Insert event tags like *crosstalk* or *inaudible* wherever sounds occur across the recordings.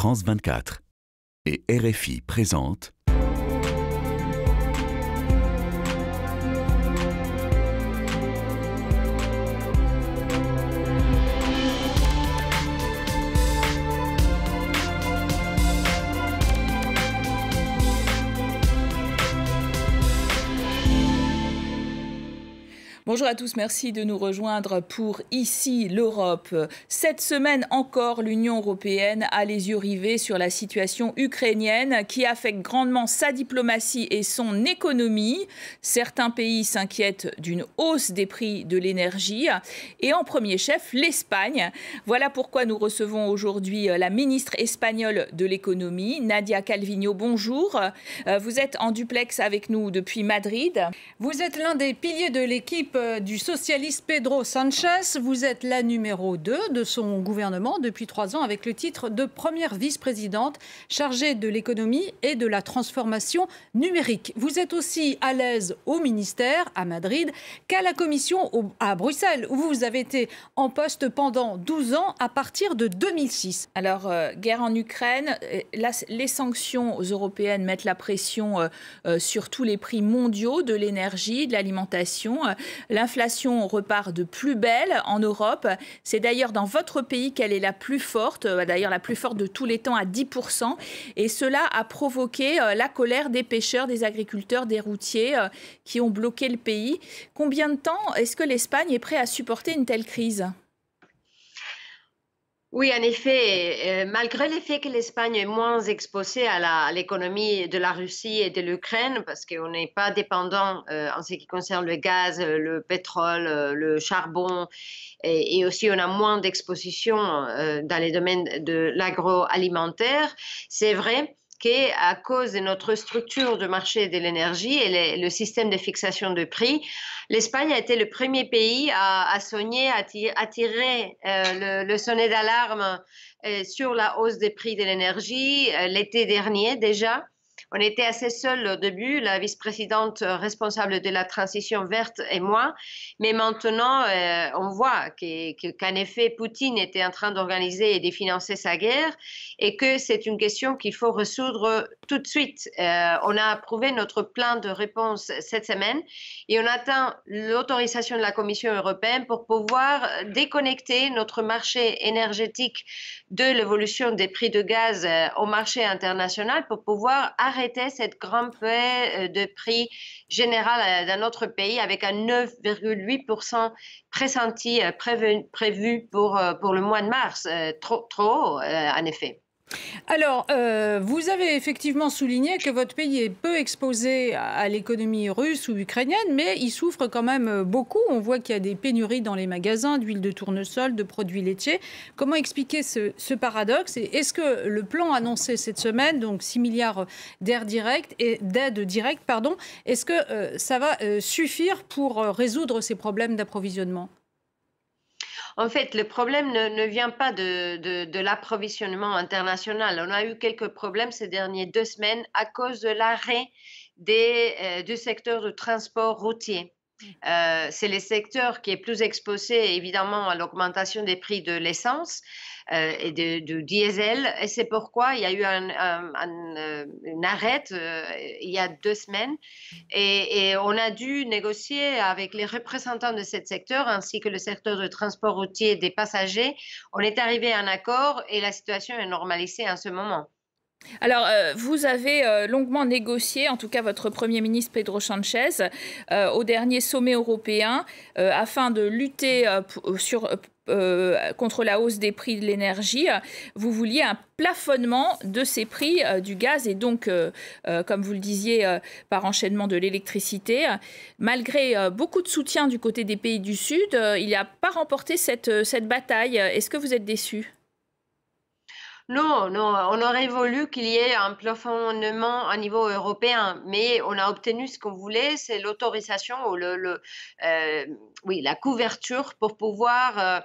France 24 et RFI présente Bonjour à tous, merci de nous rejoindre pour Ici l'Europe. Cette semaine encore, l'Union européenne a les yeux rivés sur la situation ukrainienne qui affecte grandement sa diplomatie et son économie. Certains pays s'inquiètent d'une hausse des prix de l'énergie et en premier chef l'Espagne. Voilà pourquoi nous recevons aujourd'hui la ministre espagnole de l'économie, Nadia Calvino. Bonjour, euh, vous êtes en duplex avec nous depuis Madrid. Vous êtes l'un des piliers de l'équipe euh, du socialiste Pedro Sanchez. Vous êtes la numéro 2 de son gouvernement depuis trois ans avec le titre de première vice-présidente chargée de l'économie et de la transformation numérique. Vous êtes aussi à l'aise au ministère à Madrid qu'à la commission à Bruxelles où vous avez été en poste pendant 12 ans à partir de 2006. Alors, euh, guerre en Ukraine, euh, les sanctions européennes mettent la pression sur tous les prix mondiaux de l'énergie, de l'alimentation. L'inflation repart de plus belle en Europe. C'est d'ailleurs dans votre pays qu'elle est la plus forte, euh, d'ailleurs la plus forte de tous les temps à 10%. Et cela a provoqué euh, la colère des pêcheurs, des agriculteurs, des routiers euh, qui ont bloqué le pays. Combien de temps est-ce que l'Espagne est prête à supporter une telle crise oui, en effet, euh, malgré le fait que l'Espagne est moins exposée à l'économie de la Russie et de l'Ukraine, parce qu'on n'est pas dépendant euh, en ce qui concerne le gaz, euh, le pétrole, le charbon, et, aussi on a moins d'exposition dans les domaines de l'agroalimentaire, c'est vrai à cause de notre structure de marché de l'énergie et le système de fixation de prix, l'Espagne a été le premier pays à, sonner, à tirer, euh, le, sonnet d'alarme euh, sur la hausse des prix de l'énergie euh, l'été dernier déjà. On était assez seuls au début, la vice-présidente euh, responsable de la transition verte et moi. Mais maintenant, euh, on voit qu'en effet, Poutine était en train d'organiser et de financer sa guerre et que c'est une question qu'il faut résoudre tout de suite. Euh, on a approuvé notre plan de réponse cette semaine et on attend l'autorisation de la Commission européenne pour pouvoir déconnecter notre marché énergétique de l'évolution des prix de gaz au marché international pour pouvoir arrêter arrêter cette grande paix euh, de prix général euh, dans notre pays avec un 9,8% pressenti, euh, prévu, pour, pour le mois de mars. Trop, trop en effet. Alors, euh, vous avez effectivement souligné que votre pays est peu exposé à l'économie russe ou ukrainienne, mais il souffre quand même euh, beaucoup. On voit qu'il y a des pénuries dans les magasins d'huile de tournesol, de produits laitiers. Comment expliquer ce, paradoxe est-ce que le plan annoncé cette semaine, donc 6 milliards d'air direct et d'aide directe, pardon, est-ce que euh, ça va suffire pour résoudre ces problèmes d'approvisionnement en fait, le problème ne, vient pas de, l'approvisionnement international. On a eu quelques problèmes ces dernières deux semaines à cause de l'arrêt des, euh, du secteur du transport routier. Euh, c'est le secteur qui est plus exposé évidemment à l'augmentation des prix de l'essence euh, et du diesel. Et c'est pourquoi il y a eu euh, une arrête il y a deux semaines. Et, et, on a dû négocier avec les représentants de ce secteur ainsi que le secteur de transport routier des passagers. On est arrivé à un accord et la situation est normalisée en ce moment. Alors, euh, vous avez euh, longuement négocié, en tout cas votre Premier ministre Pedro Sanchez, euh, au dernier sommet européen, afin de lutter contre la hausse des prix de l'énergie. Vous vouliez un plafonnement de ces prix du gaz et donc, comme vous le disiez, par enchaînement de l'électricité. Malgré beaucoup de soutien du côté des pays du Sud, il n'a pas remporté cette bataille. Est-ce que vous êtes déçu non, non, on aurait voulu qu'il y ait un plafonnement à niveau européen, mais on a obtenu ce qu'on voulait, c'est l'autorisation ou le, le euh, oui, la couverture pour pouvoir euh,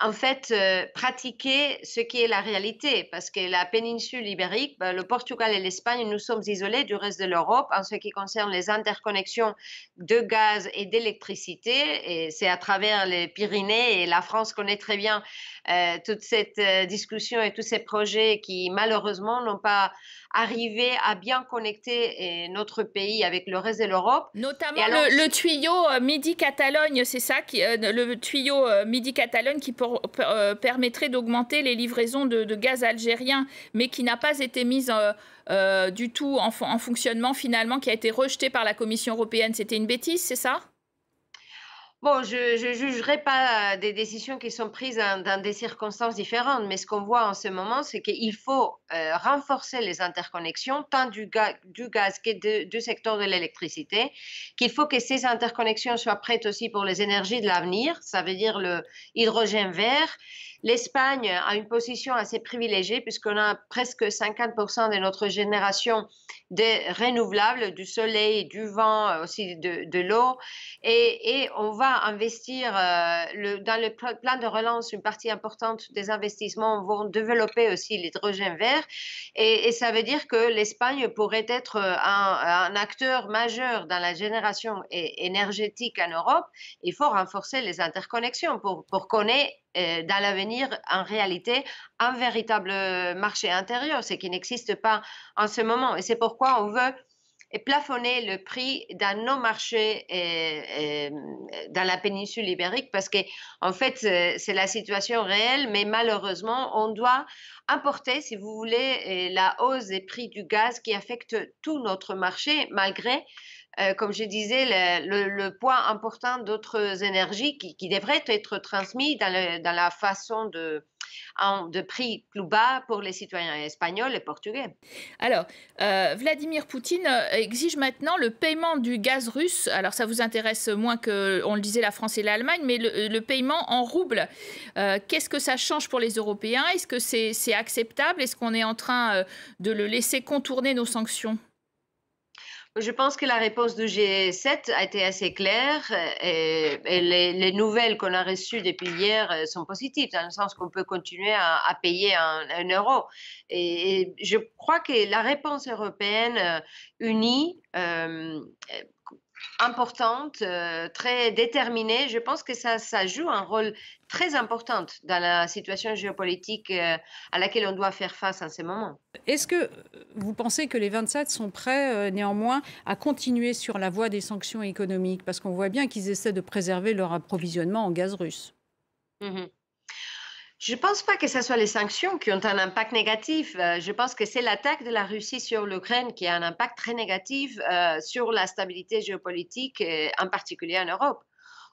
en fait, euh, pratiquer ce qui est la réalité, parce que la péninsule ibérique, ben, le Portugal et l'Espagne, nous sommes isolés du reste de l'Europe en ce qui concerne les interconnexions de gaz et d'électricité. Et c'est à travers les Pyrénées, et la France connaît très bien euh, toute cette euh, discussion et tous ces projets qui, malheureusement, n'ont pas arrivé à bien connecter notre pays avec le reste de l'Europe. Notamment le, tuyau Midi-Catalogne, c'est ça, le tuyau Midi-Catalogne qui euh, permettrait d'augmenter les livraisons de, gaz algérien, mais qui n'a pas été mise euh, euh, du tout en, en fonctionnement finalement, qui a été rejetée par la Commission européenne. C'était une bêtise, c'est ça Bon, je ne jugerai pas des décisions qui sont prises dans, des circonstances différentes, mais ce qu'on voit en ce moment, c'est qu'il faut euh, renforcer les interconnexions, tant du, du gaz que du secteur de l'électricité, qu'il faut que ces interconnexions soient prêtes aussi pour les énergies de l'avenir, ça veut dire le hydrogène vert, L'Espagne a une position assez privilégiée puisqu'on a presque 50% de notre génération de renouvelables, du soleil, du vent, euh, aussi de, l'eau. Et, on va investir euh, dans le plan de relance, une partie importante des investissements vont développer aussi l'hydrogène vert. Et, et, ça veut dire que l'Espagne pourrait être euh, un, acteur majeur dans la génération énergétique en Europe. Il faut renforcer les interconnexions pour, pour qu'on ait euh, dans l'avenir, en réalité, un véritable marché intérieur, ce qui n'existe pas en ce moment. Et c'est pourquoi on veut plafonner le prix dans nos marchés euh, euh, dans la péninsule ibérique parce que en fait c'est la situation réelle mais malheureusement on doit importer si vous voulez la hausse des prix du gaz qui affecte tout notre marché malgré euh, comme je disais, le, poids important d'autres énergies qui, devraient être transmises dans, la façon de, de prix plus bas pour les citoyens espagnols et portugais. Alors, euh, Vladimir Poutine euh, exige maintenant le paiement du gaz russe. Alors, ça vous intéresse moins que, on le disait, la France et l'Allemagne, mais le, paiement en roubles. Qu'est-ce que ça change pour les Européens Est-ce que c'est acceptable Est-ce qu'on est en train de le laisser contourner nos sanctions je pense que la réponse du G7 a été assez claire euh, et, les, nouvelles qu'on a reçues depuis hier euh, sont positives, dans le sens qu'on peut continuer à, payer un, euro. Et, je crois que la réponse européenne euh, unie importante, euh, très déterminée. Je pense que ça, ça joue un rôle très important dans la situation géopolitique euh, à laquelle on doit faire face en ce moment. Est-ce que euh, vous pensez que les 27 sont prêts néanmoins à continuer sur la voie des sanctions économiques Parce qu'on voit bien qu'ils essaient de préserver leur approvisionnement en gaz russe. Mmh je ne pense pas que ce soit les sanctions qui ont un impact négatif. Euh, je pense que c'est l'attaque de la Russie sur l'Ukraine qui a un impact très négatif euh, sur la stabilité géopolitique, euh, en particulier en Europe.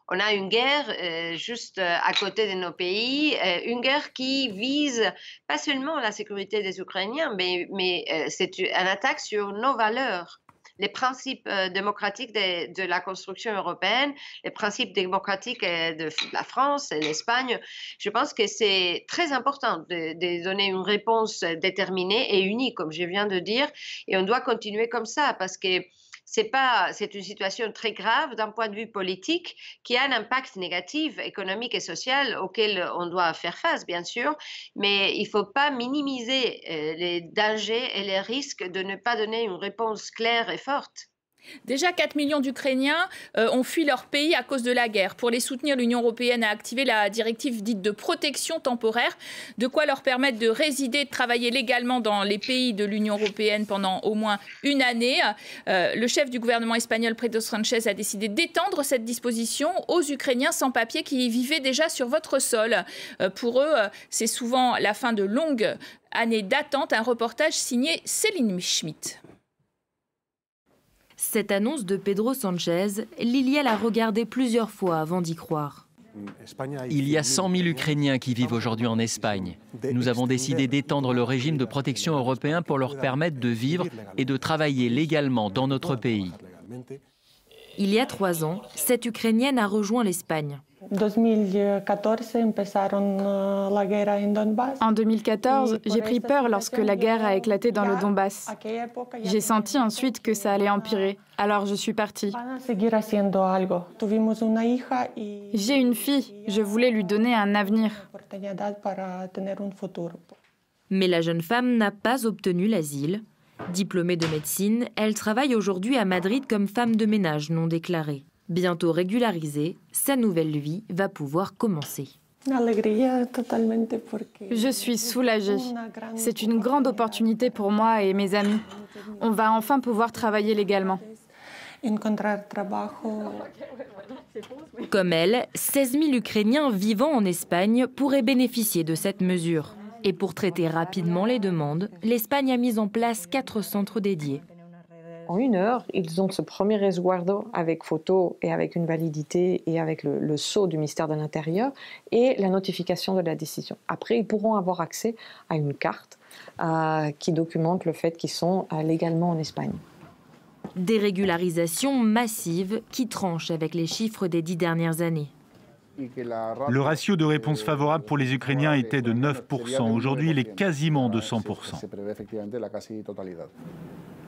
On a une guerre juste à côté de nos pays, une guerre qui vise pas seulement la sécurité des Ukrainiens, mais c'est une attaque sur nos valeurs les principes euh, démocratiques de, la construction européenne, les principes démocratiques euh, de, la France et l'Espagne. Je pense que c'est très important de, de, donner une réponse déterminée et unie, comme je viens de dire, et on doit continuer comme ça parce que c'est une situation très grave d'un point de vue politique qui a un impact négatif économique et social auquel on doit faire face, bien sûr, mais il ne faut pas minimiser euh, les dangers et les risques de ne pas donner une réponse claire et forte. Déjà, 4 millions d'Ukrainiens euh, ont fui leur pays à cause de la guerre. Pour les soutenir, l'Union européenne a activé la directive dite de protection temporaire, de quoi leur permettre de résider, de travailler légalement dans les pays de l'Union européenne pendant au moins une année. Euh, le chef du gouvernement espagnol, Pedro Sánchez, a décidé d'étendre cette disposition aux Ukrainiens sans papier qui vivaient déjà sur votre sol. Euh, pour eux, c'est souvent la fin de longues années d'attente. Un reportage signé Céline Schmitt. Cette annonce de Pedro Sanchez, Lilia l'a regardée plusieurs fois avant d'y croire. Il y a 100 000 Ukrainiens qui vivent aujourd'hui en Espagne. Nous avons décidé d'étendre le régime de protection européen pour leur permettre de vivre et de travailler légalement dans notre pays. Il y a trois ans, cette Ukrainienne a rejoint l'Espagne. Euh, en 2014, j'ai pris peur lorsque la guerre a éclaté dans le Donbass. J'ai senti ensuite que ça allait empirer, alors je suis partie. J'ai une fille, je voulais lui donner un avenir. Mais la jeune femme n'a pas obtenu l'asile. Diplômée de médecine, elle travaille aujourd'hui à Madrid comme femme de ménage non déclarée. Bientôt régularisée, sa nouvelle vie va pouvoir commencer. Je suis soulagée. C'est une grande opportunité pour moi et mes amis. On va enfin pouvoir travailler légalement. Comme elle, 16 000 Ukrainiens vivant en Espagne pourraient bénéficier de cette mesure. Et pour traiter rapidement les demandes, l'Espagne a mis en place quatre centres dédiés en une heure, ils ont ce premier resguardo avec photo et avec une validité et avec le, le sceau du ministère de l'Intérieur et la notification de la décision. Après, ils pourront avoir accès à une carte euh, qui documente le fait qu'ils sont euh, légalement en Espagne. Dérégularisation massive qui tranche avec les chiffres des dix dernières années. Le ratio de réponse favorable pour les Ukrainiens était de 9%. Aujourd'hui, il est quasiment de 100%.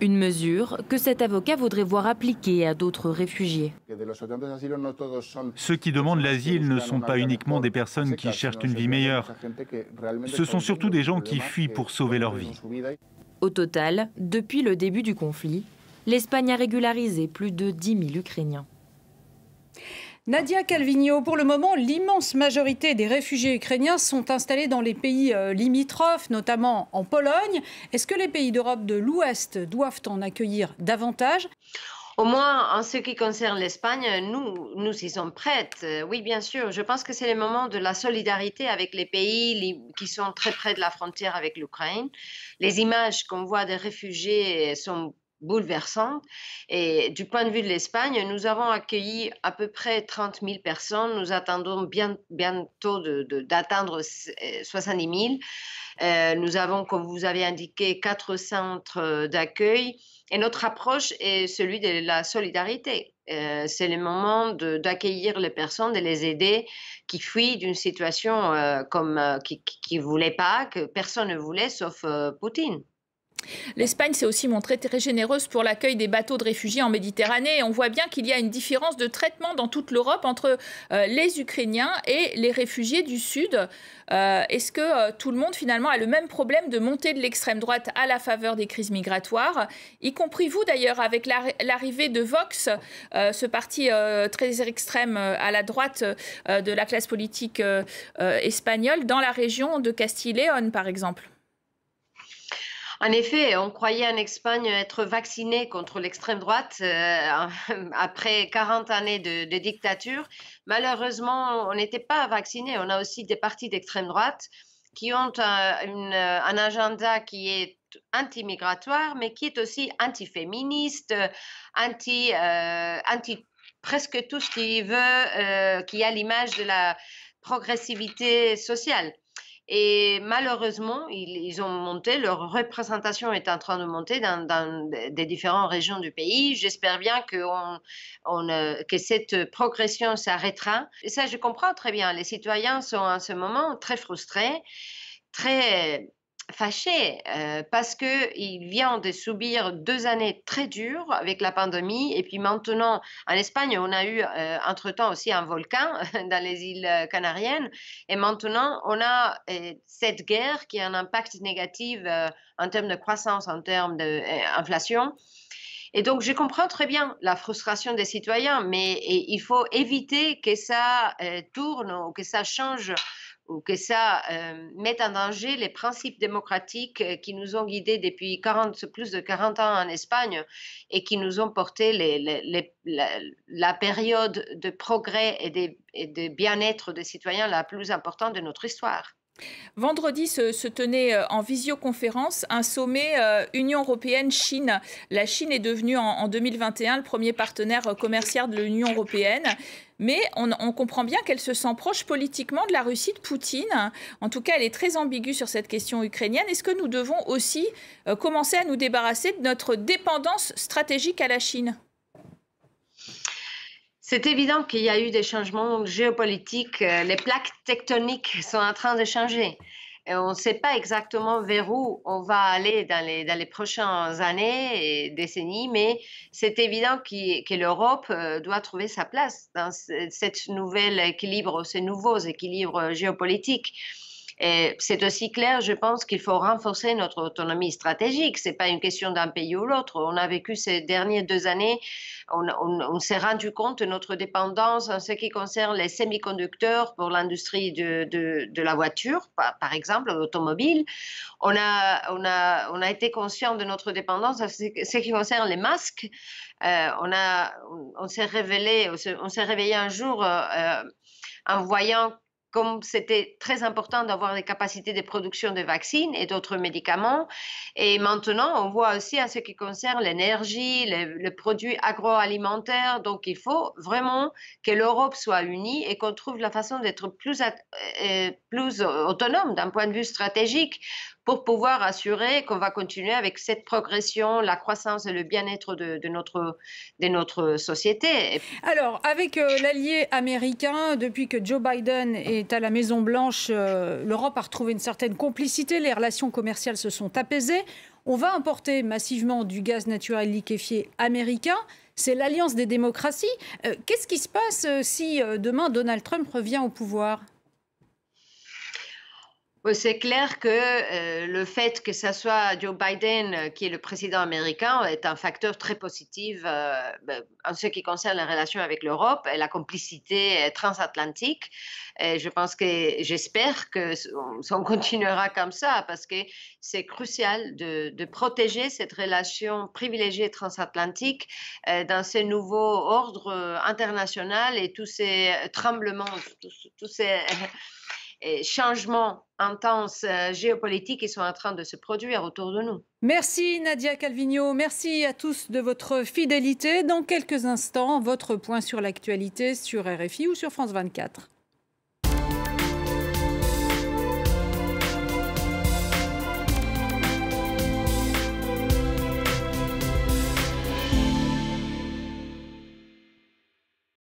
Une mesure que cet avocat voudrait voir appliquée à d'autres réfugiés. Ceux qui demandent l'asile ne sont pas uniquement des personnes qui cherchent une vie meilleure. Ce sont surtout des gens qui fuient pour sauver leur vie. Au total, depuis le début du conflit, l'Espagne a régularisé plus de 10 000 Ukrainiens. Nadia Calvino, pour le moment, l'immense majorité des réfugiés ukrainiens sont installés dans les pays euh, limitrophes, notamment en Pologne. Est-ce que les pays d'Europe de l'Ouest doivent en accueillir davantage au moins, en ce qui concerne l'Espagne, nous, nous y sommes prêtes. Euh, oui, bien sûr. Je pense que c'est le moment de la solidarité avec les pays qui sont très près de la frontière avec l'Ukraine. Les images qu'on voit des réfugiés sont bouleversante. Et du point de vue de l'Espagne, nous avons accueilli à peu près 30 000 personnes. Nous attendons bientôt d'atteindre 70 000. Euh, nous avons, comme vous avez indiqué, quatre centres d'accueil. Et notre approche est celui de la solidarité. Euh, c'est le moment d'accueillir les personnes, de les aider qui fuient d'une situation euh, comme qui ne voulait pas, que personne ne voulait, sauf Poutine. L'Espagne s'est aussi montrée très généreuse pour l'accueil des bateaux de réfugiés en Méditerranée. on voit bien qu'il y a une différence de traitement dans toute l'Europe entre euh, les Ukrainiens et les réfugiés du Sud. Euh, est-ce que euh, tout le monde finalement a le même problème de monter de l'extrême droite à la faveur des crises migratoires, y compris vous d'ailleurs avec l'arrivée de Vox, ce parti très extrême à la droite de la classe politique espagnole dans la région de Castille-Léon par exemple en effet, on croyait en Espagne être vacciné contre l'extrême droite euh, *laughs* après 40 années de, dictature. Malheureusement, on n'était pas vacciné. On a aussi des partis d'extrême droite qui ont euh, un, euh, un agenda qui est anti-migratoire, mais qui est aussi anti-féministe, anti, anti presque tout ce qui veut, qui a l'image de la progressivité sociale. Et malheureusement, ils, ont monté, leur représentation est en train de monter dans, des différentes régions du pays. J'espère bien que, on, euh, que cette progression s'arrêtera. Et ça, je comprends très bien. Les citoyens sont en ce moment très frustrés, très fâché euh, parce qu'il vient de subir deux années très dures avec la pandémie. Et puis maintenant, en Espagne, on a eu euh, entre-temps aussi un volcan *laughs* dans les îles canariennes. Et maintenant, on a euh, cette guerre qui a un impact négatif en termes de croissance, en termes d'inflation. Et donc, je comprends très bien la frustration des citoyens, mais il faut éviter que ça tourne ou que ça change ou que ça euh, mette en danger les principes démocratiques euh, qui nous ont guidés depuis 40, plus de 40 ans en Espagne et qui nous ont porté les, la, période de progrès et de, bien-être des citoyens la plus importante de notre histoire. Vendredi se, tenait euh, en visioconférence un sommet Union européenne-Chine. La Chine est devenue en 2021 le premier partenaire commercial de l'Union européenne mais on, comprend bien qu'elle se sent proche politiquement de la Russie de Poutine. En tout cas, elle est très ambiguë sur cette question ukrainienne. Est-ce que nous devons aussi euh, commencer à nous débarrasser de notre dépendance stratégique à la Chine c'est évident qu'il y a eu des changements géopolitiques. Euh, les plaques tectoniques sont en train de changer on ne sait pas exactement vers où on va aller dans les, prochaines années et décennies, mais c'est évident que l'Europe euh, doit trouver sa place dans ce, cette nouvel équilibre, ces nouveaux équilibres géopolitiques c'est aussi clair, je pense qu'il faut renforcer notre autonomie stratégique. C'est pas une question d'un pays ou l'autre. On a vécu ces dernières deux années, on, s'est rendu compte de notre dépendance en ce qui concerne les semi-conducteurs pour l'industrie de, de, la voiture, par, exemple, l'automobile. On a, on, a, on a été conscient de notre dépendance en ce qui concerne les masques. Euh, on a, on s'est révélé, on s'est réveillé un jour euh, euh, en voyant comme c'était très important d'avoir des capacités de production de vaccins et d'autres médicaments. Et maintenant, on voit aussi à ce qui concerne l'énergie, les, produits agroalimentaires. Donc, il faut vraiment que l'Europe soit unie et qu'on trouve la façon d'être plus, euh, euh, plus autonome d'un point de vue stratégique pour pouvoir assurer qu'on va continuer avec cette progression, la croissance et le bien-être de, notre, de notre société. Alors, avec euh, l'allié américain, depuis que Joe Biden est est à la Maison-Blanche, euh, l'Europe a retrouvé une certaine complicité, les relations commerciales se sont apaisées. On va importer massivement du gaz naturel liquéfié américain. C'est l'alliance des démocraties. Euh, qu'est-ce qui se passe euh, si demain Donald Trump revient au pouvoir c'est clair que euh, le fait que ce soit Joe Biden euh, qui est le président américain est un facteur très positif euh, ben, en ce qui concerne la relation avec l'Europe et la complicité transatlantique. Et je pense que j'espère que ça continuera comme ça parce que c'est crucial de, protéger cette relation privilégiée transatlantique dans ce nouveau ordre international et tous ces tremblements, tous ces *laughs* changements intenses euh, géopolitiques qui sont en train de se produire autour de nous. Merci Nadia Calvino, merci à tous de votre fidélité. Dans quelques instants, votre point sur l'actualité sur RFI ou sur France 24.